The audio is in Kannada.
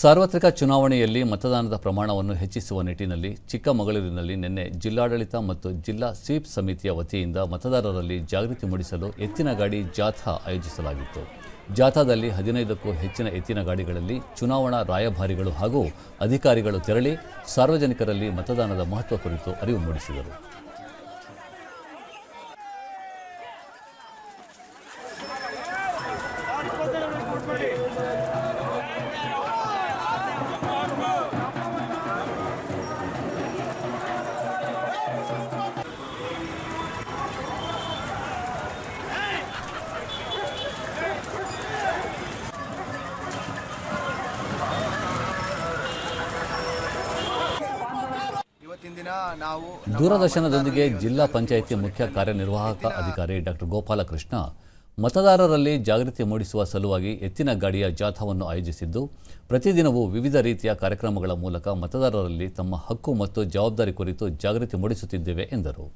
ಸಾರ್ವತ್ರಿಕ ಚುನಾವಣೆಯಲ್ಲಿ ಮತದಾನದ ಪ್ರಮಾಣವನ್ನು ಹೆಚ್ಚಿಸುವ ನಿಟ್ಟಿನಲ್ಲಿ ಚಿಕ್ಕಮಗಳೂರಿನಲ್ಲಿ ನಿನ್ನೆ ಜಿಲ್ಲಾಡಳಿತ ಮತ್ತು ಜಿಲ್ಲಾ ಸ್ವೀಪ್ ಸಮಿತಿಯ ವತಿಯಿಂದ ಮತದಾರರಲ್ಲಿ ಜಾಗೃತಿ ಮೂಡಿಸಲು ಎತ್ತಿನ ಗಾಡಿ ಜಾಥಾ ಆಯೋಜಿಸಲಾಗಿತ್ತು ಜಾಥಾದಲ್ಲಿ ಹದಿನೈದಕ್ಕೂ ಹೆಚ್ಚಿನ ಎತ್ತಿನ ಗಾಡಿಗಳಲ್ಲಿ ಚುನಾವಣಾ ರಾಯಭಾರಿಗಳು ಹಾಗೂ ಅಧಿಕಾರಿಗಳು ತೆರಳಿ ಸಾರ್ವಜನಿಕರಲ್ಲಿ ಮತದಾನದ ಮಹತ್ವ ಕುರಿತು ಅರಿವು ಮೂಡಿಸಿದರು ದೂರದರ್ಶನದೊಂದಿಗೆ ಜಿಲ್ಲಾ ಪಂಚಾಯಿತಿ ಮುಖ್ಯ ಕಾರ್ಯನಿರ್ವಾಹಕ ಅಧಿಕಾರಿ ಡಾಕ್ಟರ್ ಗೋಪಾಲಕೃಷ್ಣ ಮತದಾರರಲ್ಲಿ ಜಾಗೃತಿ ಮೂಡಿಸುವ ಸಲುವಾಗಿ ಎತ್ತಿನ ಗಾಡಿಯ ಜಾಥಾವನ್ನು ಆಯೋಜಿಸಿದ್ದು ಪ್ರತಿದಿನವೂ ವಿವಿಧ ರೀತಿಯ ಕಾರ್ಯಕ್ರಮಗಳ ಮೂಲಕ ಮತದಾರರಲ್ಲಿ ತಮ್ಮ ಹಕ್ಕು ಮತ್ತು ಜವಾಬ್ದಾರಿ ಕುರಿತು ಜಾಗೃತಿ ಮೂಡಿಸುತ್ತಿದ್ದೇವೆ ಎಂದರು